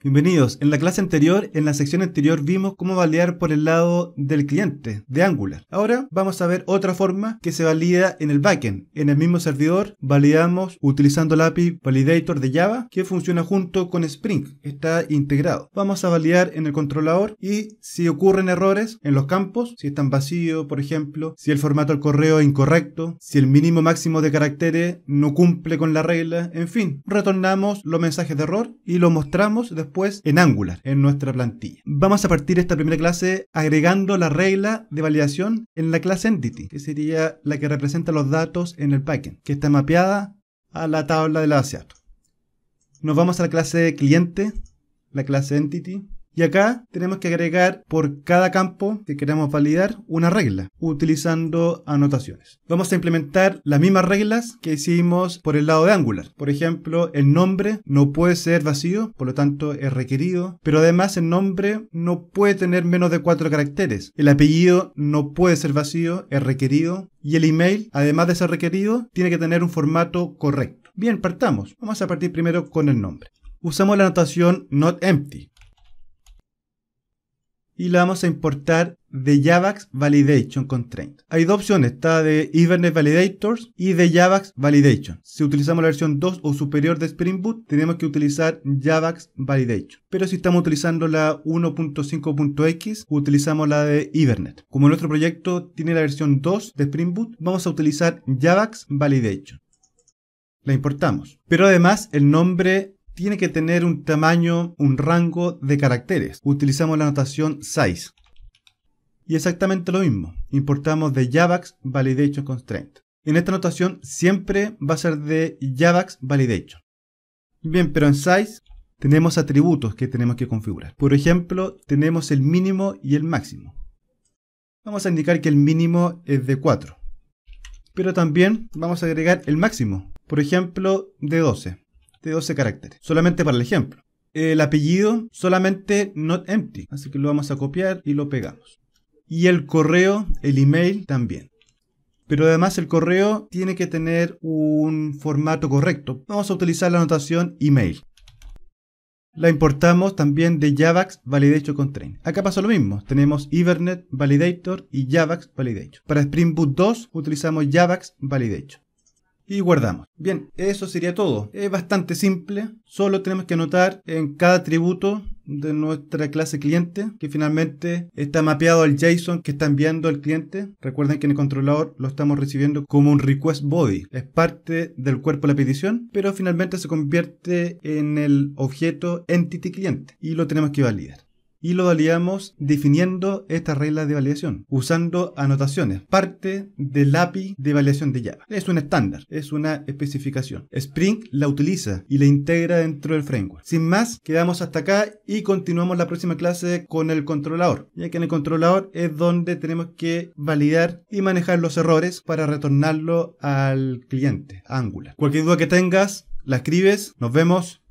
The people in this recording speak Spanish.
Bienvenidos. En la clase anterior, en la sección anterior, vimos cómo validar por el lado del cliente, de Angular. Ahora vamos a ver otra forma que se valida en el backend. En el mismo servidor validamos utilizando el API Validator de Java, que funciona junto con Spring, está integrado. Vamos a validar en el controlador y si ocurren errores en los campos, si están vacíos, por ejemplo, si el formato del correo es incorrecto, si el mínimo máximo de caracteres no cumple con la regla, en fin, retornamos los mensajes de error y los mostramos después pues en Angular, en nuestra plantilla. Vamos a partir esta primera clase agregando la regla de validación en la clase Entity, que sería la que representa los datos en el backend, que está mapeada a la tabla de la ASIAT. Nos vamos a la clase cliente, la clase Entity, y acá tenemos que agregar por cada campo que queremos validar una regla utilizando anotaciones. Vamos a implementar las mismas reglas que hicimos por el lado de Angular. Por ejemplo, el nombre no puede ser vacío, por lo tanto es requerido, pero además el nombre no puede tener menos de cuatro caracteres. El apellido no puede ser vacío, es requerido, y el email, además de ser requerido, tiene que tener un formato correcto. Bien, partamos. Vamos a partir primero con el nombre. Usamos la anotación not empty y la vamos a importar de Javax Validation Constraint. Hay dos opciones, está de Evernet Validators y de Javax Validation. Si utilizamos la versión 2 o superior de Spring Boot, tenemos que utilizar Javax Validation. Pero si estamos utilizando la 1.5.x, utilizamos la de Evernet. Como nuestro proyecto tiene la versión 2 de Spring Boot, vamos a utilizar Javax Validation. La importamos. Pero además el nombre tiene que tener un tamaño, un rango de caracteres. Utilizamos la notación size. Y exactamente lo mismo, importamos de JavaX Validation Constraint. En esta notación siempre va a ser de JavaX Validation. Bien, pero en size tenemos atributos que tenemos que configurar. Por ejemplo, tenemos el mínimo y el máximo. Vamos a indicar que el mínimo es de 4. Pero también vamos a agregar el máximo, por ejemplo, de 12. 12 caracteres, solamente para el ejemplo. El apellido solamente not empty, así que lo vamos a copiar y lo pegamos. Y el correo, el email también. Pero además el correo tiene que tener un formato correcto. Vamos a utilizar la anotación email. La importamos también de Javax Validation Constraint. Acá pasa lo mismo. Tenemos Ibernet Validator y Javax Validation. Para Spring Boot 2 utilizamos Javax Validation y guardamos. Bien, eso sería todo. Es bastante simple, solo tenemos que anotar en cada atributo de nuestra clase cliente que finalmente está mapeado al JSON que está enviando el cliente. Recuerden que en el controlador lo estamos recibiendo como un request body. Es parte del cuerpo de la petición, pero finalmente se convierte en el objeto entity cliente y lo tenemos que validar y lo validamos definiendo estas reglas de validación, usando anotaciones, parte del API de validación de Java. Es un estándar, es una especificación. Spring la utiliza y la integra dentro del framework. Sin más, quedamos hasta acá y continuamos la próxima clase con el controlador, ya que en el controlador es donde tenemos que validar y manejar los errores para retornarlo al cliente, Angular. Cualquier duda que tengas, la escribes, nos vemos.